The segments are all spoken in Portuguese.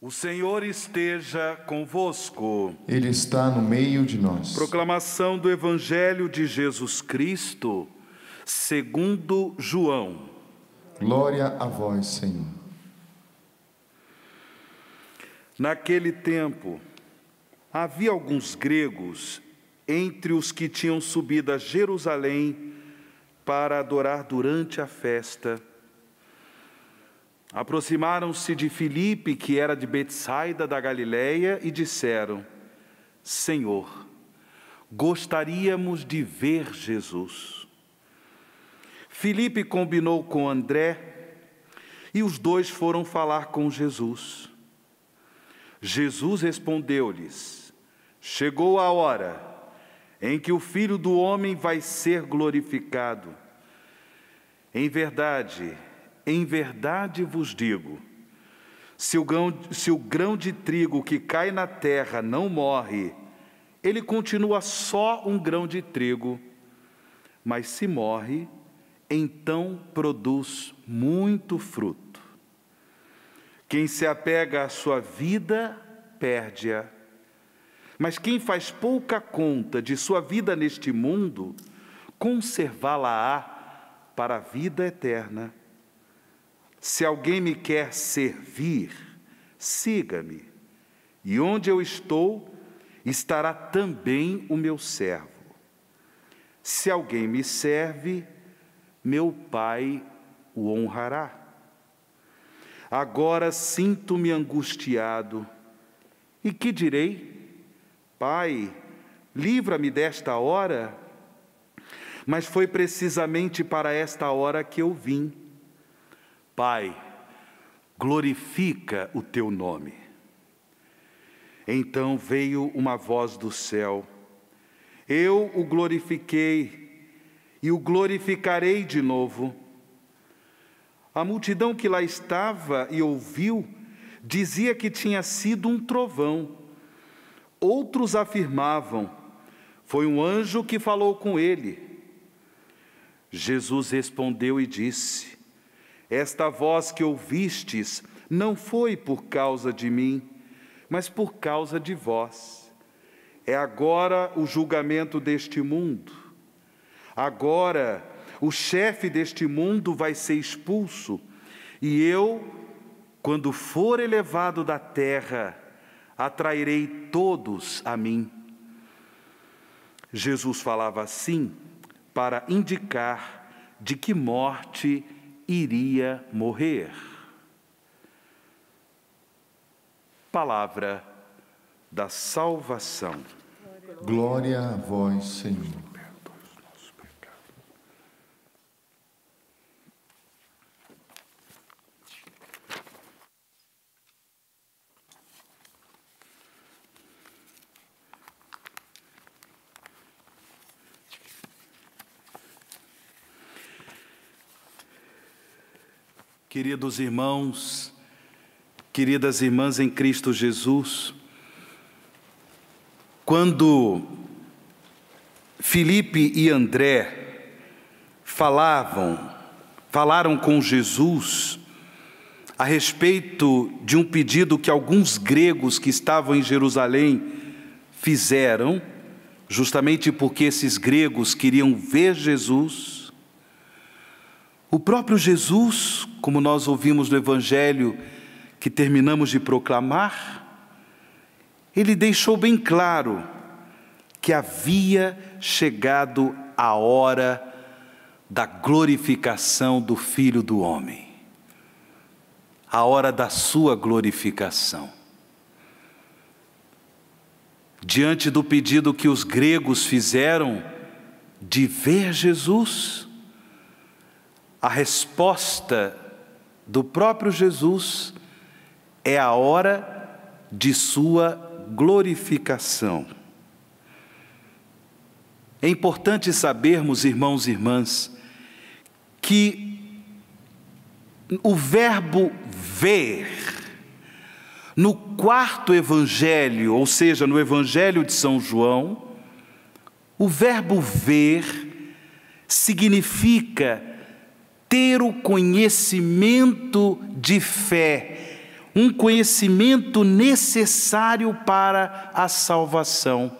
O Senhor esteja convosco. Ele está no meio de nós. Proclamação do Evangelho de Jesus Cristo, segundo João. Glória a vós, Senhor. Naquele tempo, havia alguns gregos entre os que tinham subido a Jerusalém para adorar durante a festa Aproximaram-se de Filipe, que era de Betsaida da Galileia, e disseram: Senhor, gostaríamos de ver Jesus. Filipe combinou com André e os dois foram falar com Jesus. Jesus respondeu-lhes: Chegou a hora em que o Filho do Homem vai ser glorificado. Em verdade, em verdade vos digo: se o, grão, se o grão de trigo que cai na terra não morre, ele continua só um grão de trigo, mas se morre, então produz muito fruto. Quem se apega à sua vida, perde-a. Mas quem faz pouca conta de sua vida neste mundo, conservá-la-á para a vida eterna. Se alguém me quer servir, siga-me, e onde eu estou, estará também o meu servo. Se alguém me serve, meu Pai o honrará. Agora sinto-me angustiado, e que direi? Pai, livra-me desta hora. Mas foi precisamente para esta hora que eu vim Pai, glorifica o teu nome. Então veio uma voz do céu: Eu o glorifiquei e o glorificarei de novo. A multidão que lá estava e ouviu dizia que tinha sido um trovão. Outros afirmavam: Foi um anjo que falou com ele. Jesus respondeu e disse: esta voz que ouvistes não foi por causa de mim, mas por causa de vós. É agora o julgamento deste mundo. Agora o chefe deste mundo vai ser expulso, e eu, quando for elevado da terra, atrairei todos a mim. Jesus falava assim para indicar de que morte iria morrer. Palavra da salvação. Glória a vós, Senhor. queridos irmãos, queridas irmãs em Cristo Jesus, quando Felipe e André falavam, falaram com Jesus a respeito de um pedido que alguns gregos que estavam em Jerusalém fizeram, justamente porque esses gregos queriam ver Jesus, o próprio Jesus, como nós ouvimos no Evangelho que terminamos de proclamar, ele deixou bem claro que havia chegado a hora da glorificação do Filho do Homem, a hora da sua glorificação. Diante do pedido que os gregos fizeram de ver Jesus, a resposta do próprio Jesus é a hora de sua glorificação. É importante sabermos, irmãos e irmãs, que o verbo ver no quarto evangelho, ou seja, no evangelho de São João, o verbo ver significa ter o conhecimento de fé, um conhecimento necessário para a salvação.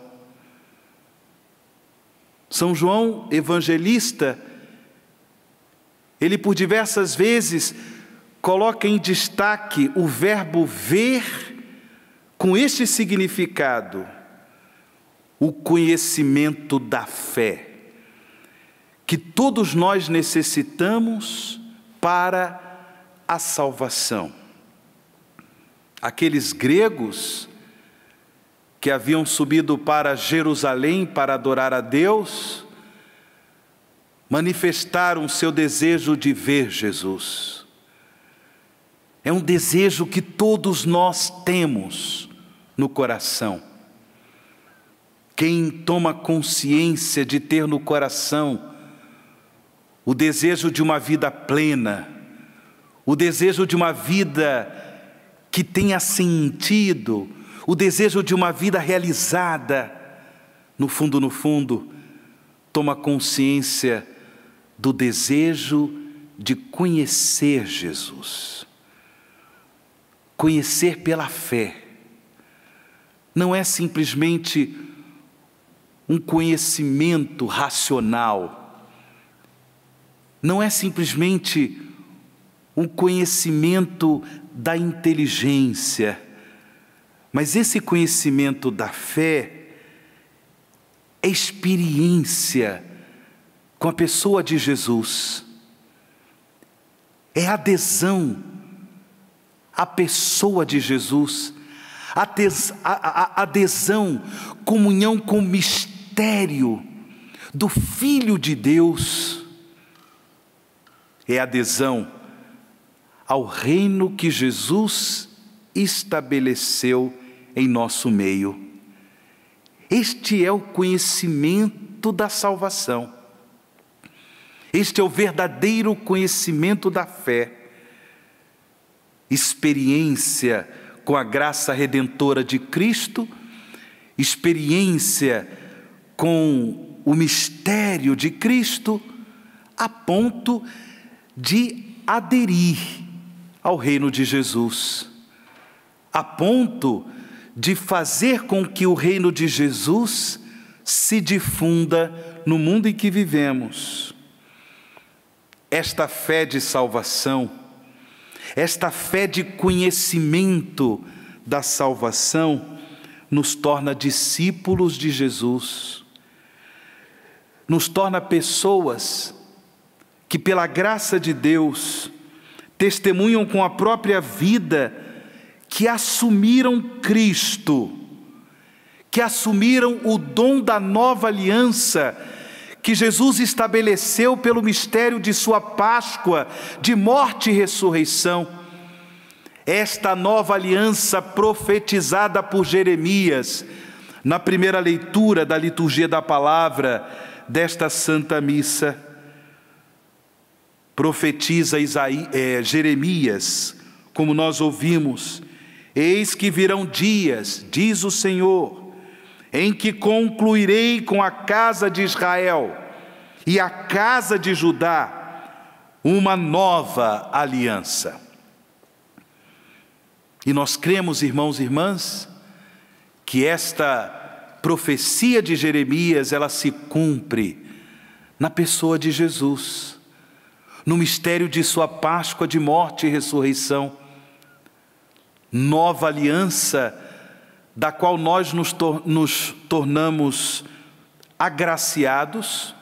São João Evangelista, ele por diversas vezes coloca em destaque o verbo ver com este significado: o conhecimento da fé que todos nós necessitamos para a salvação. Aqueles gregos que haviam subido para Jerusalém para adorar a Deus, manifestaram seu desejo de ver Jesus. É um desejo que todos nós temos no coração. Quem toma consciência de ter no coração o desejo de uma vida plena, o desejo de uma vida que tenha sentido, o desejo de uma vida realizada, no fundo, no fundo, toma consciência do desejo de conhecer Jesus. Conhecer pela fé não é simplesmente um conhecimento racional não é simplesmente um conhecimento da inteligência, mas esse conhecimento da fé é experiência com a pessoa de Jesus, é adesão à pessoa de Jesus, adesão, comunhão com o mistério do Filho de Deus é adesão ao reino que Jesus estabeleceu em nosso meio. Este é o conhecimento da salvação. Este é o verdadeiro conhecimento da fé. Experiência com a graça redentora de Cristo, experiência com o mistério de Cristo, a ponto de de aderir ao reino de Jesus, a ponto de fazer com que o reino de Jesus se difunda no mundo em que vivemos. Esta fé de salvação, esta fé de conhecimento da salvação, nos torna discípulos de Jesus, nos torna pessoas que pela graça de Deus testemunham com a própria vida que assumiram Cristo, que assumiram o dom da nova aliança que Jesus estabeleceu pelo mistério de sua Páscoa, de morte e ressurreição. Esta nova aliança profetizada por Jeremias, na primeira leitura da liturgia da palavra desta Santa Missa. Profetiza Isaí, é, Jeremias, como nós ouvimos: Eis que virão dias, diz o Senhor, em que concluirei com a casa de Israel e a casa de Judá uma nova aliança. E nós cremos, irmãos e irmãs, que esta profecia de Jeremias, ela se cumpre na pessoa de Jesus no mistério de Sua Páscoa de morte e ressurreição, nova aliança da qual nós nos, tor nos tornamos agraciados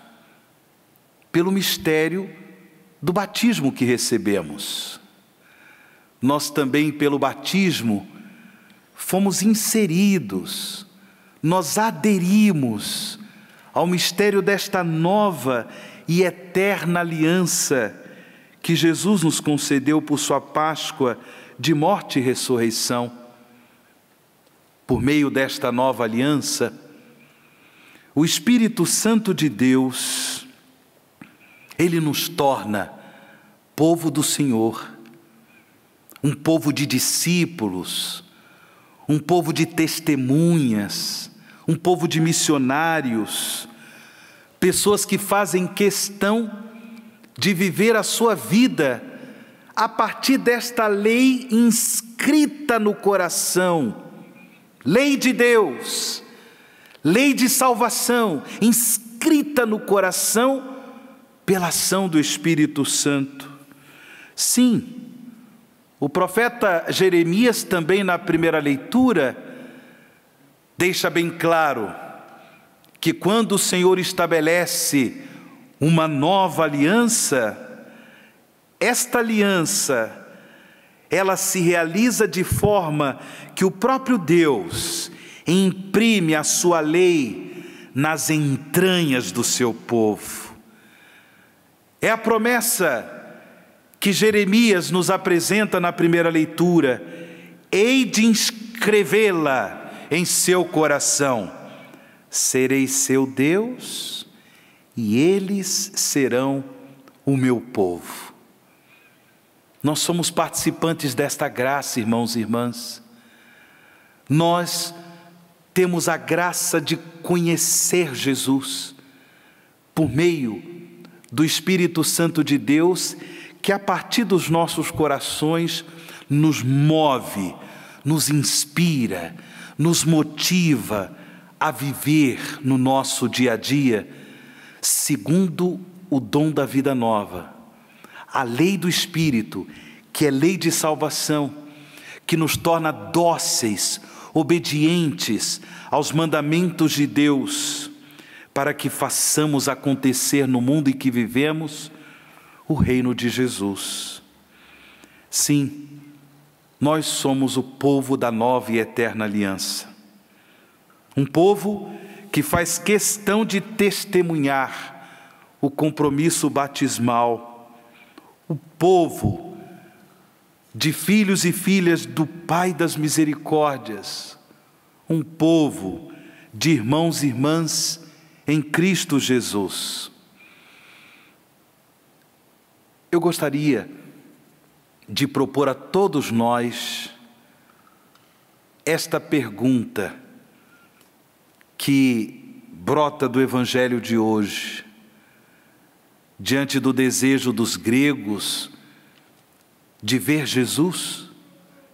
pelo mistério do batismo que recebemos. Nós também, pelo batismo, fomos inseridos, nós aderimos ao mistério desta nova e eterna aliança que Jesus nos concedeu por sua Páscoa de morte e ressurreição. Por meio desta nova aliança, o Espírito Santo de Deus, ele nos torna povo do Senhor, um povo de discípulos, um povo de testemunhas, um povo de missionários, pessoas que fazem questão de viver a sua vida a partir desta lei inscrita no coração, lei de Deus, lei de salvação, inscrita no coração pela ação do Espírito Santo. Sim, o profeta Jeremias também na primeira leitura deixa bem claro que quando o Senhor estabelece uma nova aliança, esta aliança ela se realiza de forma que o próprio Deus imprime a sua lei nas entranhas do seu povo. É a promessa que Jeremias nos apresenta na primeira leitura: hei de inscrevê-la em seu coração serei seu Deus e eles serão o meu povo. Nós somos participantes desta graça, irmãos e irmãs. Nós temos a graça de conhecer Jesus por meio do Espírito Santo de Deus, que a partir dos nossos corações nos move, nos inspira, nos motiva, a viver no nosso dia a dia segundo o dom da vida nova, a lei do Espírito, que é lei de salvação, que nos torna dóceis, obedientes aos mandamentos de Deus, para que façamos acontecer no mundo em que vivemos o reino de Jesus. Sim, nós somos o povo da nova e eterna aliança. Um povo que faz questão de testemunhar o compromisso batismal. O povo de filhos e filhas do Pai das Misericórdias. Um povo de irmãos e irmãs em Cristo Jesus. Eu gostaria de propor a todos nós esta pergunta que brota do Evangelho de hoje, diante do desejo dos gregos de ver Jesus?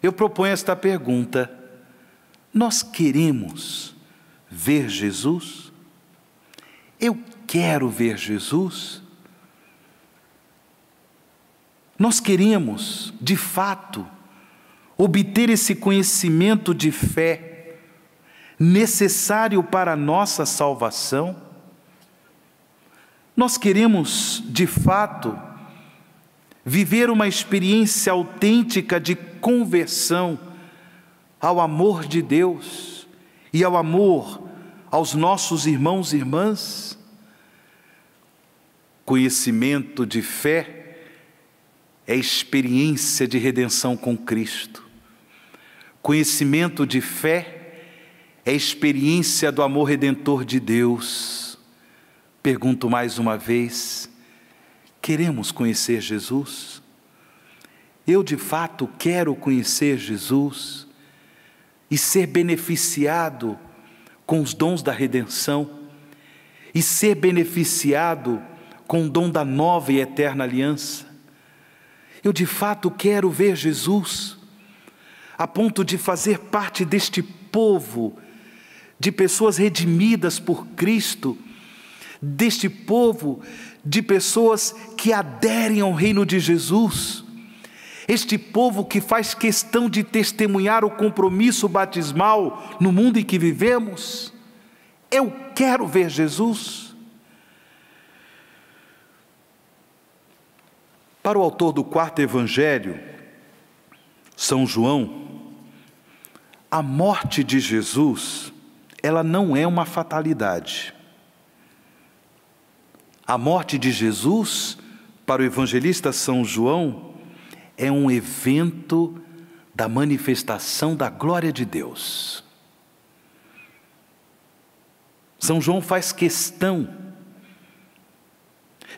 Eu proponho esta pergunta: nós queremos ver Jesus? Eu quero ver Jesus? Nós queremos, de fato, obter esse conhecimento de fé necessário para a nossa salvação? Nós queremos, de fato, viver uma experiência autêntica de conversão ao amor de Deus e ao amor aos nossos irmãos e irmãs? Conhecimento de fé é experiência de redenção com Cristo. Conhecimento de fé é é experiência do amor redentor de Deus. Pergunto mais uma vez: queremos conhecer Jesus? Eu de fato quero conhecer Jesus e ser beneficiado com os dons da redenção e ser beneficiado com o dom da nova e eterna aliança. Eu de fato quero ver Jesus a ponto de fazer parte deste povo de pessoas redimidas por Cristo, deste povo de pessoas que aderem ao reino de Jesus. Este povo que faz questão de testemunhar o compromisso batismal no mundo em que vivemos. Eu quero ver Jesus. Para o autor do quarto evangelho, São João, a morte de Jesus ela não é uma fatalidade. A morte de Jesus, para o evangelista São João, é um evento da manifestação da glória de Deus. São João faz questão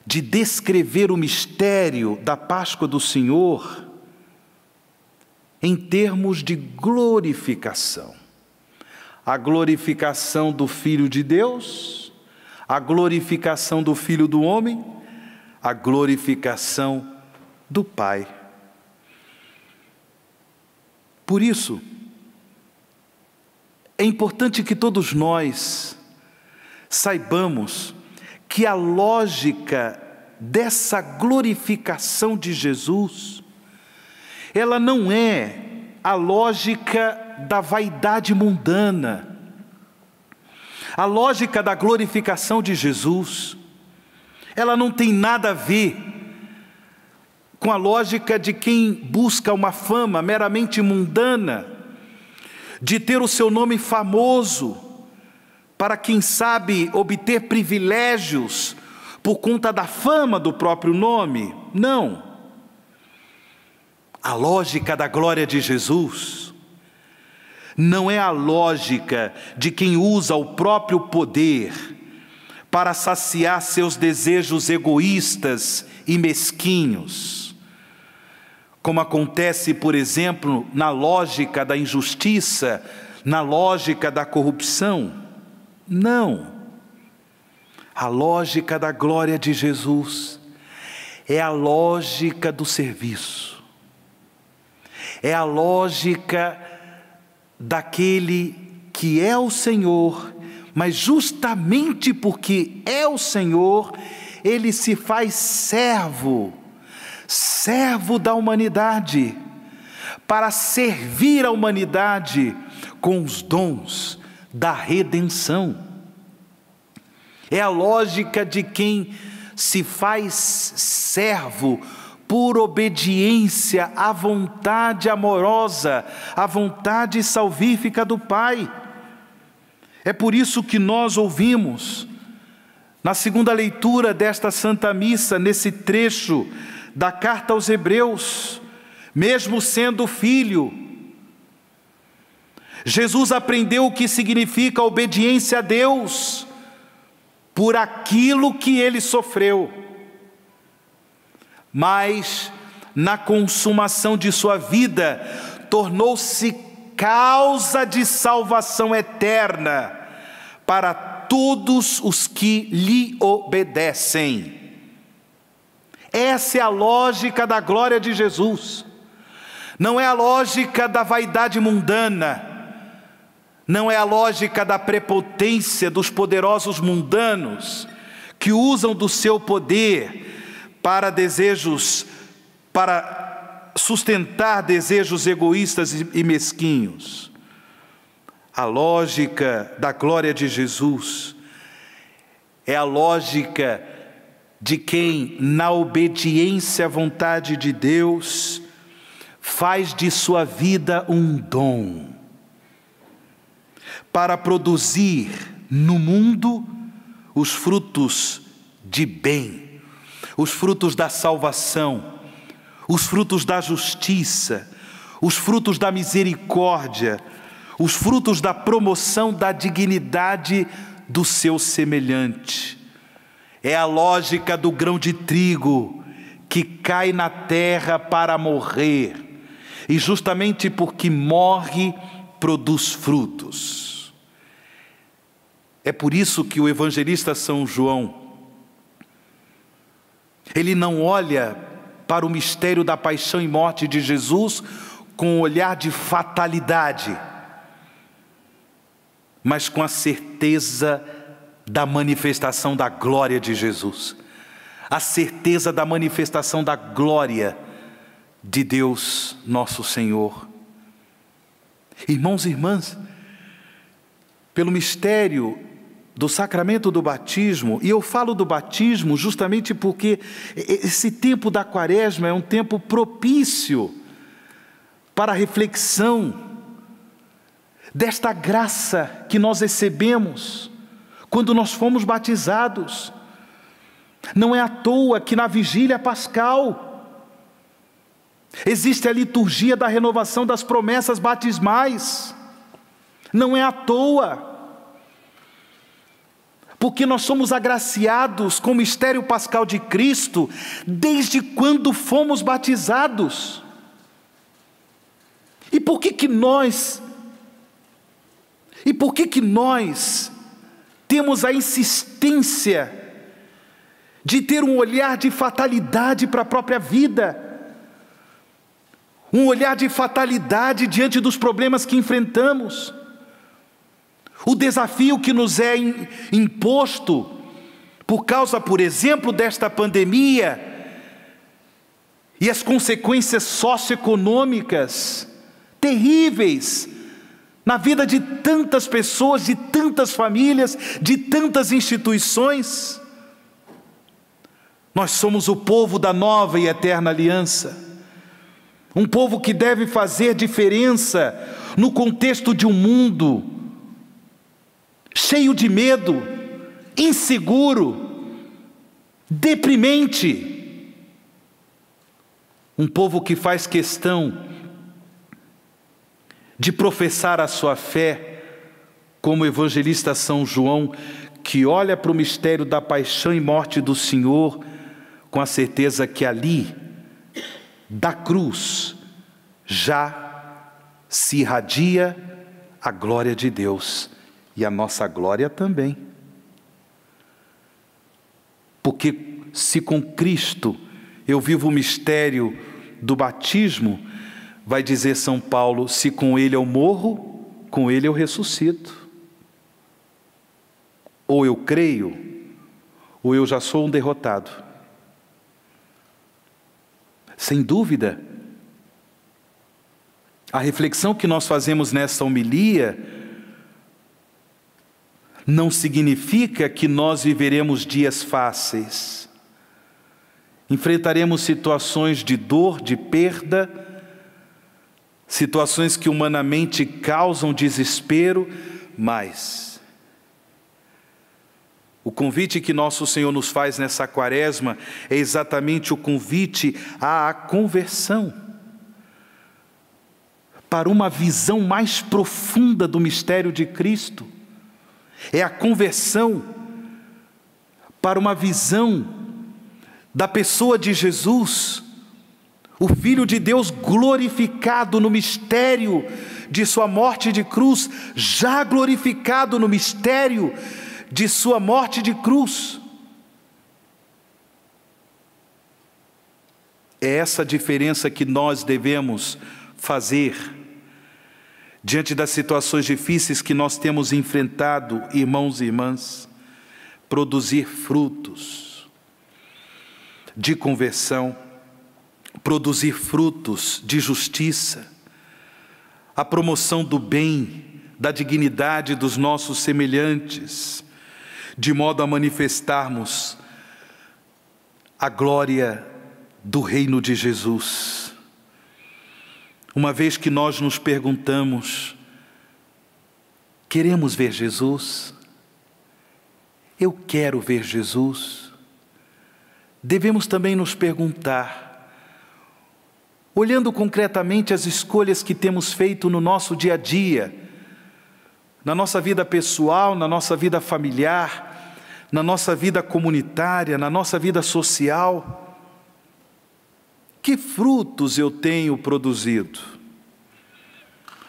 de descrever o mistério da Páscoa do Senhor em termos de glorificação a glorificação do Filho de Deus, a glorificação do Filho do homem, a glorificação do Pai. Por isso, é importante que todos nós saibamos que a lógica dessa glorificação de Jesus, ela não é a lógica da vaidade mundana, a lógica da glorificação de Jesus, ela não tem nada a ver com a lógica de quem busca uma fama meramente mundana, de ter o seu nome famoso, para quem sabe obter privilégios por conta da fama do próprio nome. Não. A lógica da glória de Jesus não é a lógica de quem usa o próprio poder para saciar seus desejos egoístas e mesquinhos. Como acontece, por exemplo, na lógica da injustiça, na lógica da corrupção. Não. A lógica da glória de Jesus é a lógica do serviço, é a lógica daquele que é o Senhor, mas justamente porque é o Senhor, ele se faz servo, servo da humanidade, para servir a humanidade com os dons da redenção. É a lógica de quem se faz servo por obediência à vontade amorosa, à vontade salvífica do Pai. É por isso que nós ouvimos, na segunda leitura desta Santa Missa, nesse trecho da carta aos Hebreus, mesmo sendo filho, Jesus aprendeu o que significa obediência a Deus por aquilo que ele sofreu mas na consumação de sua vida tornou-se causa de salvação eterna para todos os que lhe obedecem. Essa é a lógica da glória de Jesus. Não é a lógica da vaidade mundana, não é a lógica da prepotência dos poderosos mundanos que usam do seu poder para desejos, para sustentar desejos egoístas e mesquinhos. A lógica da glória de Jesus é a lógica de quem, na obediência à vontade de Deus, faz de sua vida um dom para produzir no mundo os frutos de bem os frutos da salvação, os frutos da justiça, os frutos da misericórdia, os frutos da promoção da dignidade do seu semelhante. É a lógica do grão de trigo que cai na terra para morrer, e justamente porque morre, produz frutos. É por isso que o evangelista São João, ele não olha para o mistério da paixão e morte de Jesus com um olhar de fatalidade, mas com a certeza da manifestação da glória de Jesus, a certeza da manifestação da glória de Deus, nosso Senhor. Irmãos e irmãs, pelo mistério do sacramento do batismo, e eu falo do batismo justamente porque esse tempo da quaresma é um tempo propício para a reflexão desta graça que nós recebemos quando nós fomos batizados. Não é à toa que na vigília pascal existe a liturgia da renovação das promessas batismais. Não é à toa porque nós somos agraciados com o mistério pascal de Cristo desde quando fomos batizados. E por que que nós E por que que nós temos a insistência de ter um olhar de fatalidade para a própria vida? Um olhar de fatalidade diante dos problemas que enfrentamos? O desafio que nos é imposto por causa, por exemplo, desta pandemia e as consequências socioeconômicas terríveis na vida de tantas pessoas, de tantas famílias, de tantas instituições. Nós somos o povo da nova e eterna aliança. Um povo que deve fazer diferença no contexto de um mundo cheio de medo, inseguro, deprimente. Um povo que faz questão de professar a sua fé, como o evangelista São João, que olha para o mistério da paixão e morte do Senhor, com a certeza que ali, da cruz, já se irradia a glória de Deus e a nossa glória também. Porque se com Cristo eu vivo o mistério do batismo, vai dizer São Paulo: se com Ele eu morro, com Ele eu ressuscito. Ou eu creio, ou eu já sou um derrotado. Sem dúvida, a reflexão que nós fazemos nessa homilia não significa que nós viveremos dias fáceis. Enfrentaremos situações de dor, de perda, situações que humanamente causam desespero, mas o convite que nosso Senhor nos faz nessa quaresma é exatamente o convite à conversão, para uma visão mais profunda do mistério de Cristo é a conversão para uma visão da pessoa de Jesus, o Filho de Deus glorificado no mistério de sua morte de cruz, já glorificado no mistério de sua morte de cruz. É essa diferença que nós devemos fazer Diante das situações difíceis que nós temos enfrentado, irmãos e irmãs, produzir frutos de conversão, produzir frutos de justiça, a promoção do bem, da dignidade dos nossos semelhantes, de modo a manifestarmos a glória do reino de Jesus. Uma vez que nós nos perguntamos, queremos ver Jesus? Eu quero ver Jesus. Devemos também nos perguntar, olhando concretamente as escolhas que temos feito no nosso dia a dia, na nossa vida pessoal, na nossa vida familiar, na nossa vida comunitária, na nossa vida social, que frutos eu tenho produzido?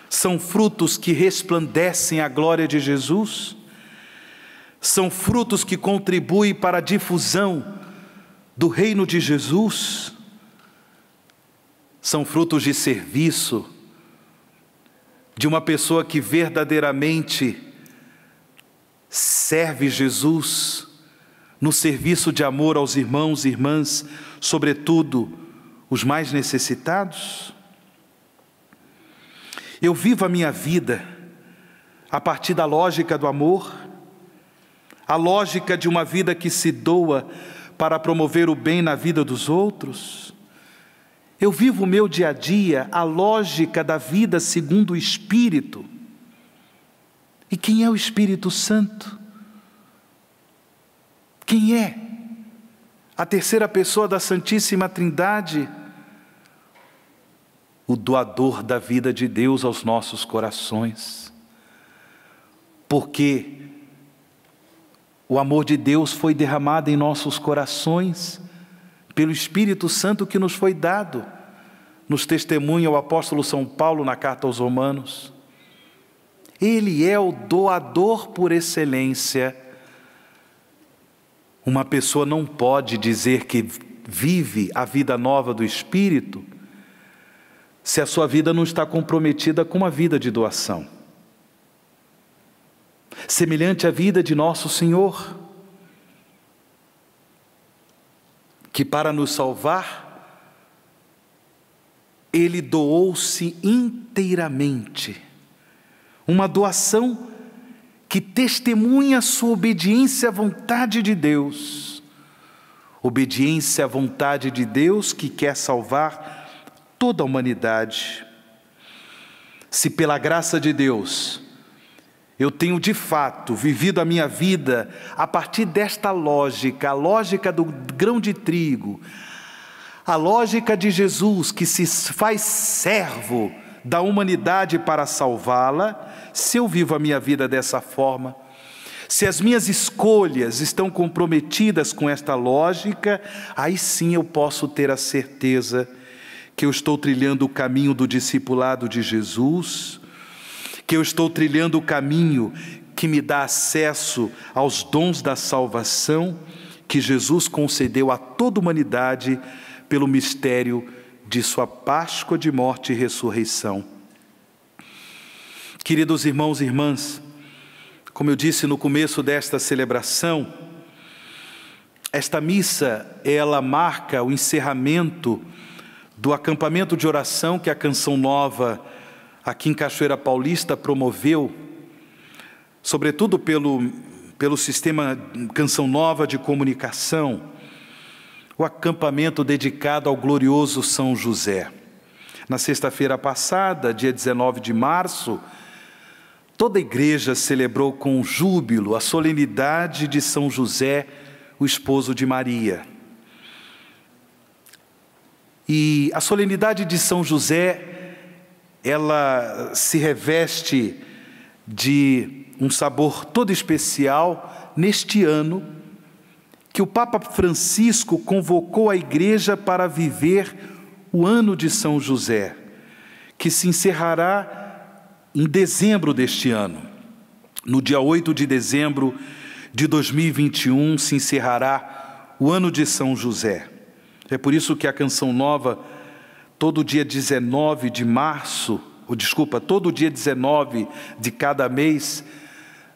São frutos que resplandecem a glória de Jesus? São frutos que contribuem para a difusão do reino de Jesus? São frutos de serviço, de uma pessoa que verdadeiramente serve Jesus no serviço de amor aos irmãos e irmãs, sobretudo os mais necessitados? Eu vivo a minha vida a partir da lógica do amor, a lógica de uma vida que se doa para promover o bem na vida dos outros? Eu vivo o meu dia a dia, a lógica da vida segundo o Espírito. E quem é o Espírito Santo? Quem é a terceira pessoa da Santíssima Trindade? o doador da vida de Deus aos nossos corações. Porque o amor de Deus foi derramado em nossos corações pelo Espírito Santo que nos foi dado, nos testemunha o apóstolo São Paulo na carta aos Romanos. Ele é o doador por excelência. Uma pessoa não pode dizer que vive a vida nova do Espírito se a sua vida não está comprometida com uma vida de doação. Semelhante à vida de nosso Senhor, que para nos salvar, ele doou-se inteiramente. Uma doação que testemunha sua obediência à vontade de Deus. Obediência à vontade de Deus que quer salvar toda a humanidade. Se pela graça de Deus eu tenho de fato vivido a minha vida a partir desta lógica, a lógica do grão de trigo, a lógica de Jesus que se faz servo da humanidade para salvá-la, se eu vivo a minha vida dessa forma, se as minhas escolhas estão comprometidas com esta lógica, aí sim eu posso ter a certeza que eu estou trilhando o caminho do discipulado de Jesus, que eu estou trilhando o caminho que me dá acesso aos dons da salvação que Jesus concedeu a toda a humanidade pelo mistério de sua Páscoa de morte e ressurreição. Queridos irmãos e irmãs, como eu disse no começo desta celebração, esta missa, ela marca o encerramento do acampamento de oração que a Canção Nova aqui em Cachoeira Paulista promoveu, sobretudo pelo, pelo sistema Canção Nova de comunicação, o acampamento dedicado ao glorioso São José. Na sexta-feira passada, dia 19 de março, toda a igreja celebrou com júbilo a solenidade de São José, o esposo de Maria. E a solenidade de São José, ela se reveste de um sabor todo especial neste ano que o Papa Francisco convocou a igreja para viver o ano de São José, que se encerrará em dezembro deste ano. No dia 8 de dezembro de 2021 se encerrará o ano de São José. É por isso que a canção nova, todo dia 19 de março, ou desculpa, todo dia 19 de cada mês,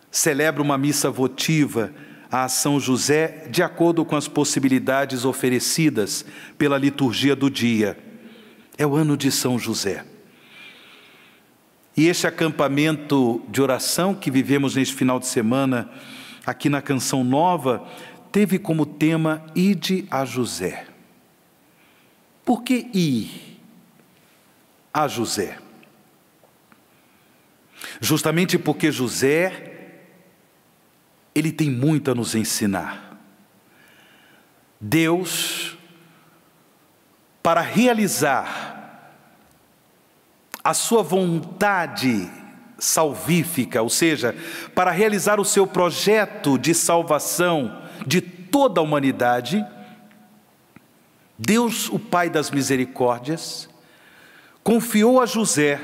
celebra uma missa votiva a São José de acordo com as possibilidades oferecidas pela liturgia do dia. É o ano de São José. E este acampamento de oração que vivemos neste final de semana, aqui na Canção Nova, teve como tema Ide a José. Por que ir a José? Justamente porque José ele tem muito a nos ensinar. Deus para realizar a sua vontade salvífica, ou seja, para realizar o seu projeto de salvação de toda a humanidade, Deus, o Pai das misericórdias, confiou a José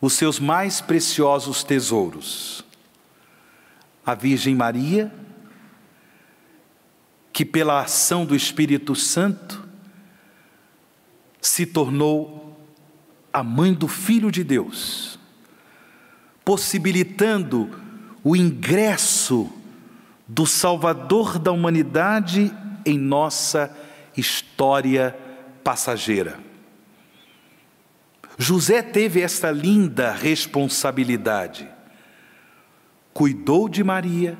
os seus mais preciosos tesouros. A Virgem Maria, que pela ação do Espírito Santo se tornou a mãe do Filho de Deus, possibilitando o ingresso do Salvador da humanidade em nossa história passageira. José teve esta linda responsabilidade. Cuidou de Maria,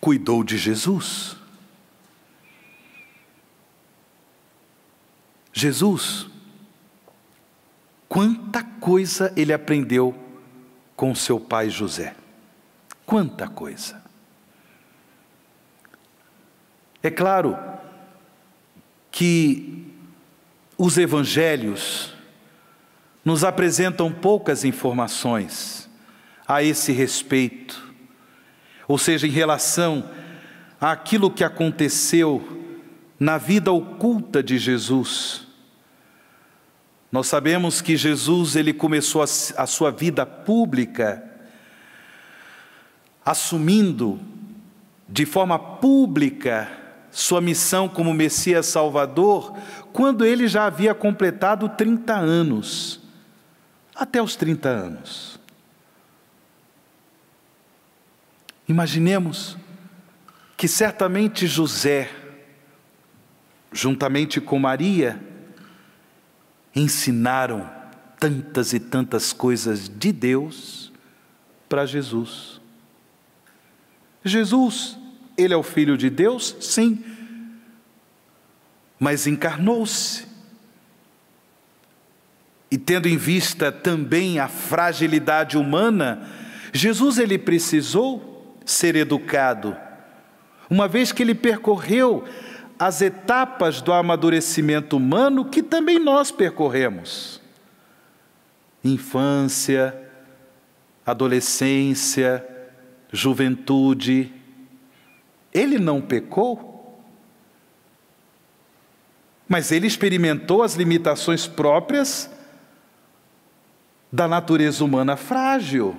cuidou de Jesus. Jesus, quanta coisa ele aprendeu com seu pai José. Quanta coisa. É claro que os evangelhos nos apresentam poucas informações a esse respeito, ou seja, em relação àquilo que aconteceu na vida oculta de Jesus. Nós sabemos que Jesus ele começou a, sua vida pública assumindo de forma pública sua missão como Messias Salvador quando ele já havia completado 30 anos. Até os 30 anos. Imaginemos que certamente José, juntamente com Maria, ensinaram tantas e tantas coisas de Deus para Jesus. Jesus ele é o Filho de Deus, sim, mas encarnou-se. E tendo em vista também a fragilidade humana, Jesus ele precisou ser educado, uma vez que ele percorreu as etapas do amadurecimento humano que também nós percorremos. Infância, adolescência, juventude, ele não pecou, mas ele experimentou as limitações próprias da natureza humana frágil.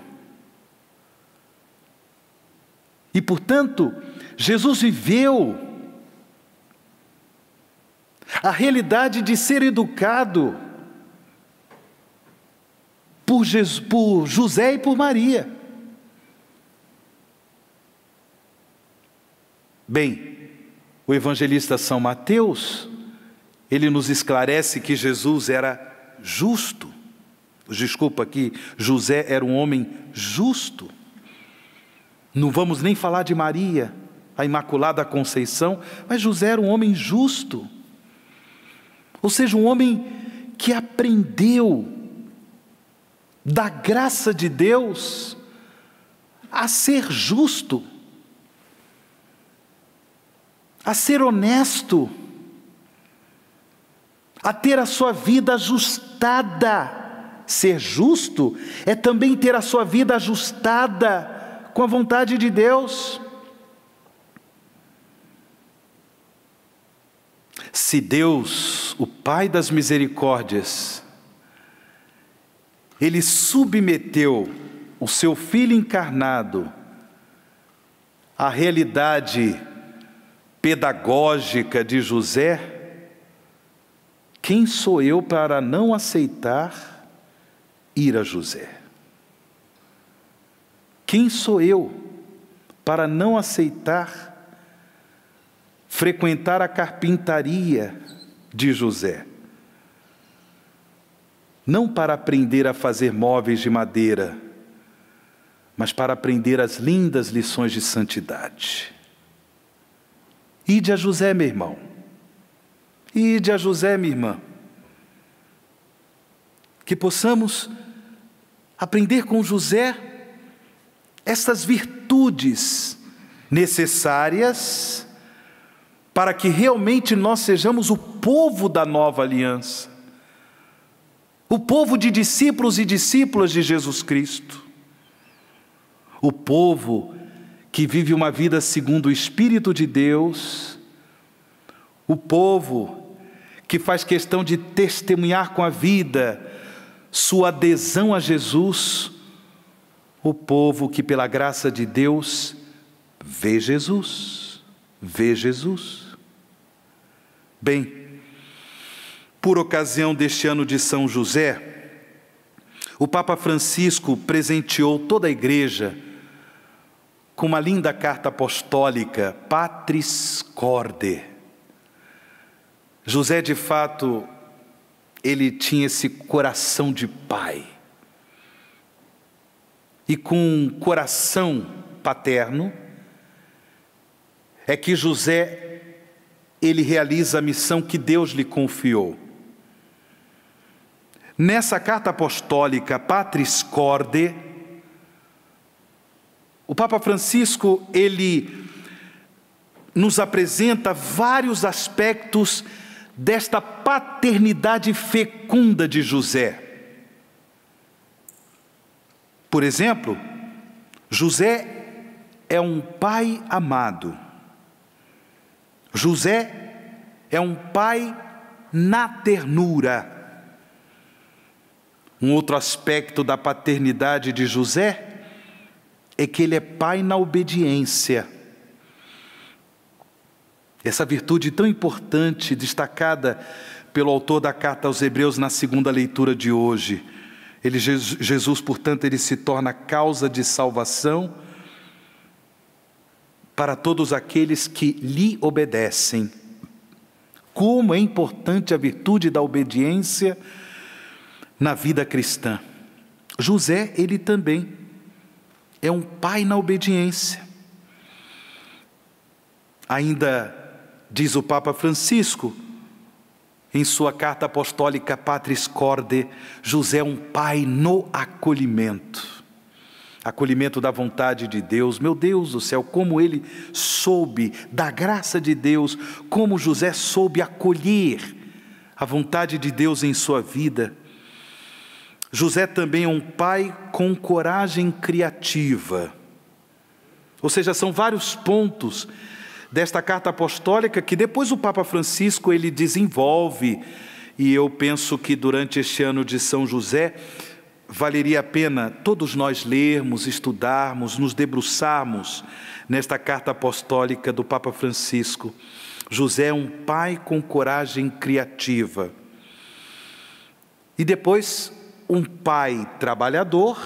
E, portanto, Jesus viveu a realidade de ser educado por, Jesus, por José e por Maria. Bem, o evangelista São Mateus, ele nos esclarece que Jesus era justo. Desculpa aqui, José era um homem justo. Não vamos nem falar de Maria, a Imaculada Conceição, mas José era um homem justo. Ou seja, um homem que aprendeu da graça de Deus a ser justo a ser honesto, a ter a sua vida ajustada. Ser justo é também ter a sua vida ajustada com a vontade de Deus. Se Deus, o Pai das misericórdias, ele submeteu o seu filho encarnado à realidade pedagógica de José, quem sou eu para não aceitar ir a José? Quem sou eu para não aceitar frequentar a carpintaria de José? Não para aprender a fazer móveis de madeira, mas para aprender as lindas lições de santidade. Ide a José, meu irmão. Ide a José, minha irmã. Que possamos aprender com José estas virtudes necessárias para que realmente nós sejamos o povo da nova aliança, o povo de discípulos e discípulas de Jesus Cristo, o povo que vive uma vida segundo o Espírito de Deus, o povo que faz questão de testemunhar com a vida sua adesão a Jesus, o povo que, pela graça de Deus, vê Jesus, vê Jesus. Bem, por ocasião deste ano de São José, o Papa Francisco presenteou toda a igreja com uma linda carta apostólica, Patris Corde. José, de fato, ele tinha esse coração de pai. E com um coração paterno, é que José, ele realiza a missão que Deus lhe confiou. Nessa carta apostólica, Patris Corde, o Papa Francisco, ele nos apresenta vários aspectos desta paternidade fecunda de José. Por exemplo, José é um pai amado. José é um pai na ternura. Um outro aspecto da paternidade de José é que ele é pai na obediência. Essa virtude tão importante, destacada pelo autor da carta aos Hebreus na segunda leitura de hoje. Ele, Jesus, portanto, ele se torna causa de salvação para todos aqueles que lhe obedecem. Como é importante a virtude da obediência na vida cristã. José, ele também é um pai na obediência. Ainda diz o Papa Francisco, em sua carta apostólica Patris Corde, José é um pai no acolhimento. Acolhimento da vontade de Deus, meu Deus do céu, como ele soube da graça de Deus, como José soube acolher a vontade de Deus em sua vida José também é um pai com coragem criativa. Ou seja, são vários pontos desta carta apostólica que depois o Papa Francisco ele desenvolve e eu penso que durante este ano de São José valeria a pena todos nós lermos, estudarmos, nos debruçarmos nesta carta apostólica do Papa Francisco. José é um pai com coragem criativa. E depois um pai trabalhador,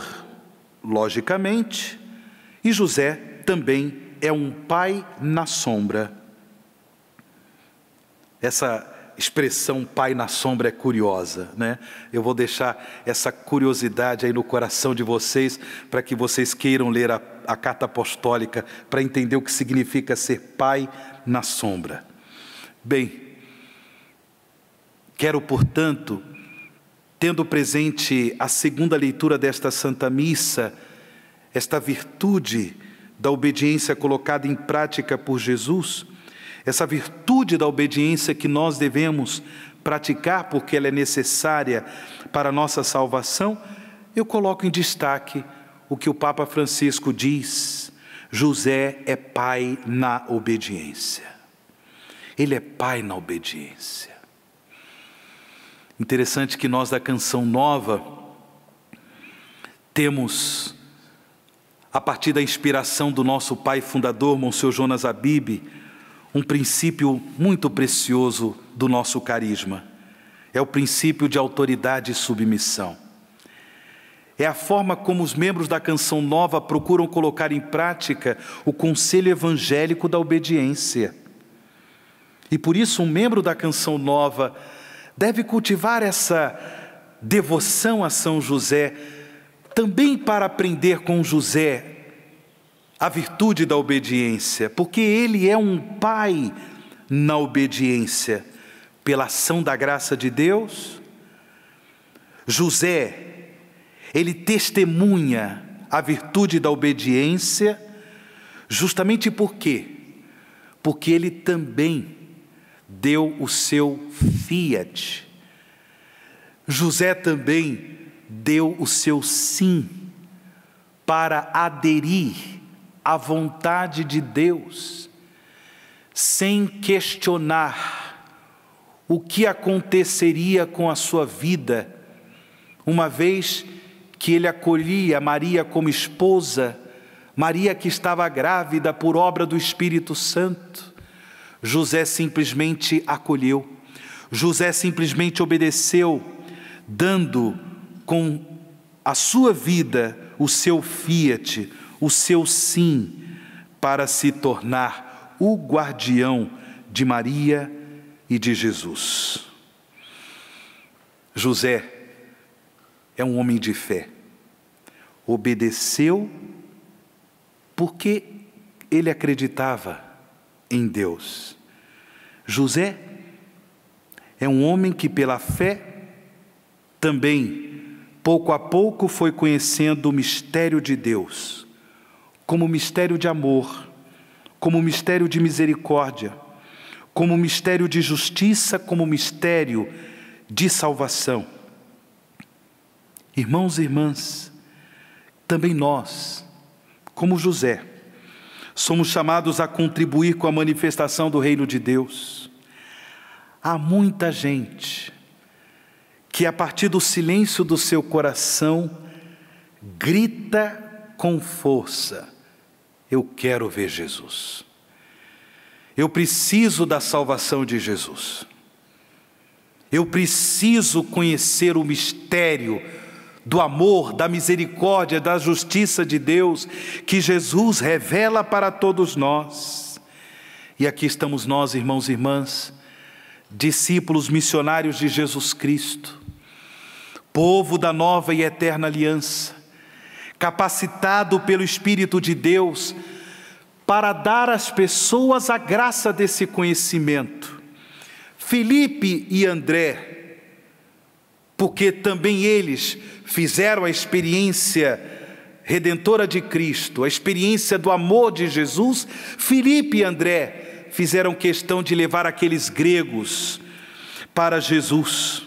logicamente, e José também é um pai na sombra. Essa expressão pai na sombra é curiosa, né? Eu vou deixar essa curiosidade aí no coração de vocês para que vocês queiram ler a, a carta apostólica para entender o que significa ser pai na sombra. Bem, quero, portanto, tendo presente a segunda leitura desta Santa Missa, esta virtude da obediência colocada em prática por Jesus, essa virtude da obediência que nós devemos praticar porque ela é necessária para a nossa salvação, eu coloco em destaque o que o Papa Francisco diz: José é pai na obediência. Ele é pai na obediência. Interessante que nós da canção nova temos, a partir da inspiração do nosso pai fundador, Monsenhor Jonas Abib, um princípio muito precioso do nosso carisma. É o princípio de autoridade e submissão. É a forma como os membros da Canção Nova procuram colocar em prática o conselho evangélico da obediência. E por isso, um membro da Canção Nova deve cultivar essa devoção a São José, também para aprender com José a virtude da obediência, porque ele é um pai na obediência, pela ação da graça de Deus. José, ele testemunha a virtude da obediência, justamente por quê? Porque ele também deu o seu fiat. José também deu o seu sim para aderir à vontade de Deus, sem questionar o que aconteceria com a sua vida, uma vez que ele acolhia Maria como esposa, Maria que estava grávida por obra do Espírito Santo. José simplesmente acolheu, José simplesmente obedeceu, dando com a sua vida o seu fiat, o seu sim, para se tornar o guardião de Maria e de Jesus. José é um homem de fé. Obedeceu porque ele acreditava em Deus. José é um homem que, pela fé, também, pouco a pouco, foi conhecendo o mistério de Deus, como mistério de amor, como mistério de misericórdia, como mistério de justiça, como mistério de salvação. Irmãos e irmãs, também nós, como José, Somos chamados a contribuir com a manifestação do reino de Deus. Há muita gente que, a partir do silêncio do seu coração, grita com força: Eu quero ver Jesus. Eu preciso da salvação de Jesus. Eu preciso conhecer o mistério do amor, da misericórdia, da justiça de Deus que Jesus revela para todos nós. E aqui estamos nós, irmãos e irmãs, discípulos missionários de Jesus Cristo, povo da nova e eterna aliança, capacitado pelo Espírito de Deus para dar às pessoas a graça desse conhecimento. Felipe e André, porque também eles fizeram a experiência redentora de Cristo, a experiência do amor de Jesus, Filipe e André fizeram questão de levar aqueles gregos para Jesus.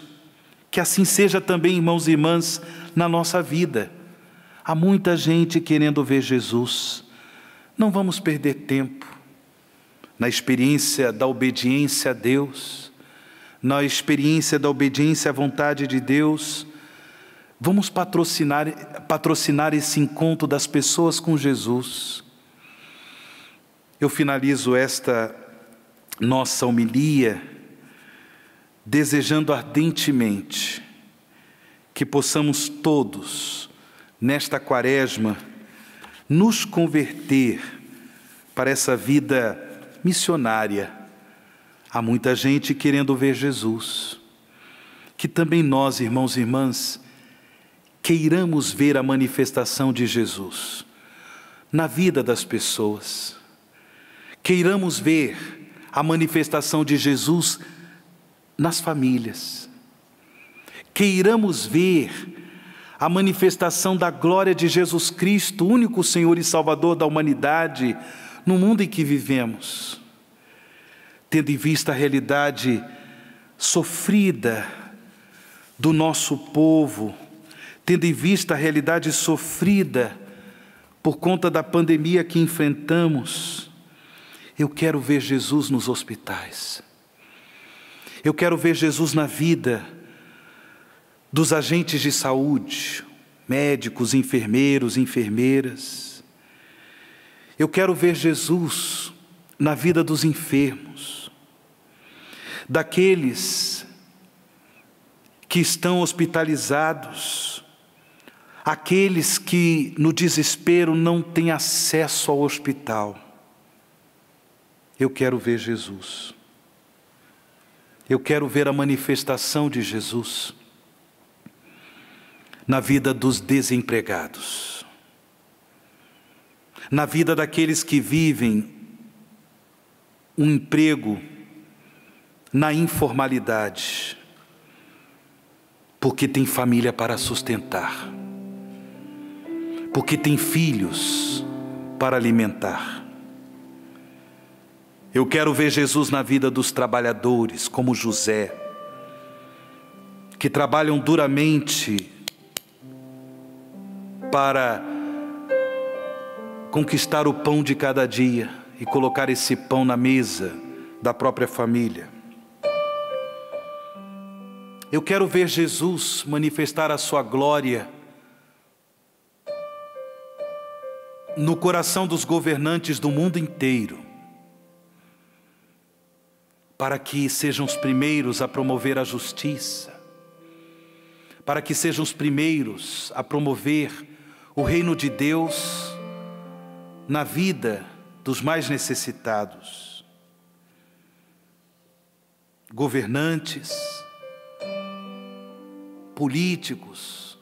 Que assim seja também, irmãos e irmãs, na nossa vida. Há muita gente querendo ver Jesus. Não vamos perder tempo na experiência da obediência a Deus na experiência da obediência à vontade de Deus, vamos patrocinar, patrocinar esse encontro das pessoas com Jesus. Eu finalizo esta nossa homilia desejando ardentemente que possamos todos, nesta quaresma, nos converter para essa vida missionária Há muita gente querendo ver Jesus. Que também nós, irmãos e irmãs, queiramos ver a manifestação de Jesus na vida das pessoas. Queiramos ver a manifestação de Jesus nas famílias. Queiramos ver a manifestação da glória de Jesus Cristo, único Senhor e Salvador da humanidade, no mundo em que vivemos tendo em vista a realidade sofrida do nosso povo, tendo em vista a realidade sofrida por conta da pandemia que enfrentamos, eu quero ver Jesus nos hospitais. Eu quero ver Jesus na vida dos agentes de saúde, médicos, enfermeiros, enfermeiras. Eu quero ver Jesus na vida dos enfermos daqueles que estão hospitalizados, aqueles que no desespero não têm acesso ao hospital. Eu quero ver Jesus. Eu quero ver a manifestação de Jesus na vida dos desempregados, na vida daqueles que vivem um emprego na informalidade, porque tem família para sustentar, porque tem filhos para alimentar. Eu quero ver Jesus na vida dos trabalhadores, como José, que trabalham duramente para conquistar o pão de cada dia e colocar esse pão na mesa da própria família. Eu quero ver Jesus manifestar a sua glória no coração dos governantes do mundo inteiro, para que sejam os primeiros a promover a justiça, para que sejam os primeiros a promover o reino de Deus na vida dos mais necessitados. Governantes, políticos,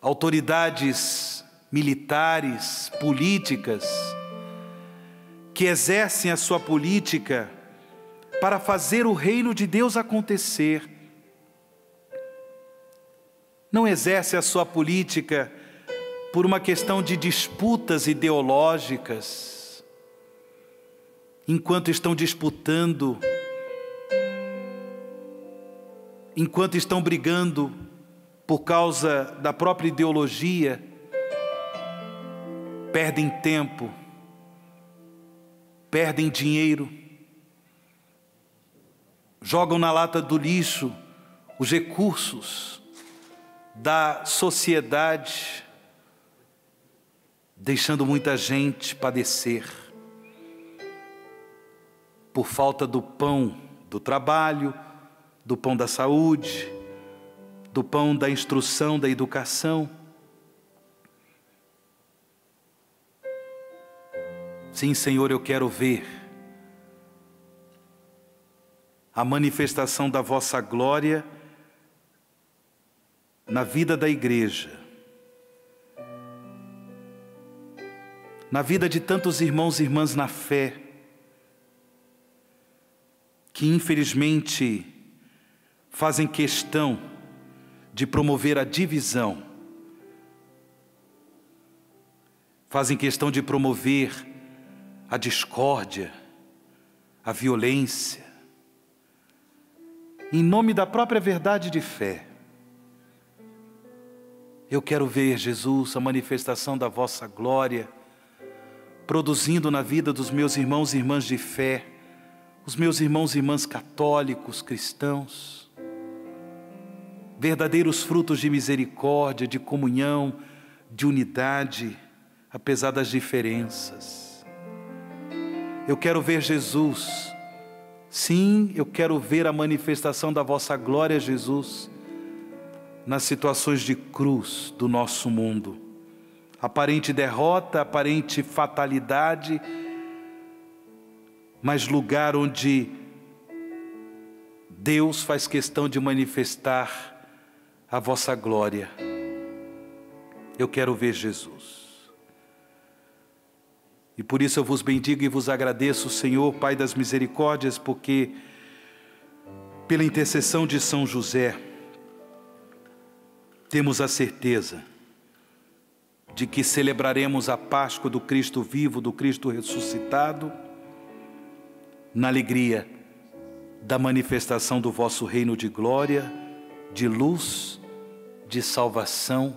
autoridades militares, políticas, que exercem a sua política para fazer o reino de Deus acontecer. Não exerce a sua política por uma questão de disputas ideológicas, enquanto estão disputando enquanto estão brigando por causa da própria ideologia, perdem tempo, perdem dinheiro, jogam na lata do lixo os recursos da sociedade, deixando muita gente padecer por falta do pão do trabalho do pão da saúde, do pão da instrução, da educação. Sim, Senhor, eu quero ver a manifestação da vossa glória na vida da igreja, na vida de tantos irmãos e irmãs na fé, que infelizmente fazem questão de promover a divisão, fazem questão de promover a discórdia, a violência, em nome da própria verdade de fé. Eu quero ver, Jesus, a manifestação da vossa glória, produzindo na vida dos meus irmãos e irmãs de fé, os meus irmãos e irmãs católicos, cristãos, verdadeiros frutos de misericórdia, de comunhão, de unidade, apesar das diferenças. Eu quero ver Jesus. Sim, eu quero ver a manifestação da vossa glória, Jesus, nas situações de cruz do nosso mundo. Aparente derrota, aparente fatalidade, mas lugar onde Deus faz questão de manifestar a vossa glória. Eu quero ver Jesus. E por isso eu vos bendigo e vos agradeço, Senhor, Pai das misericórdias, porque pela intercessão de São José, temos a certeza de que celebraremos a Páscoa do Cristo vivo, do Cristo ressuscitado, na alegria da manifestação do vosso reino de glória, de luz de salvação,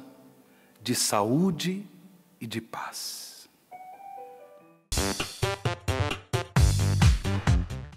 de saúde e de paz.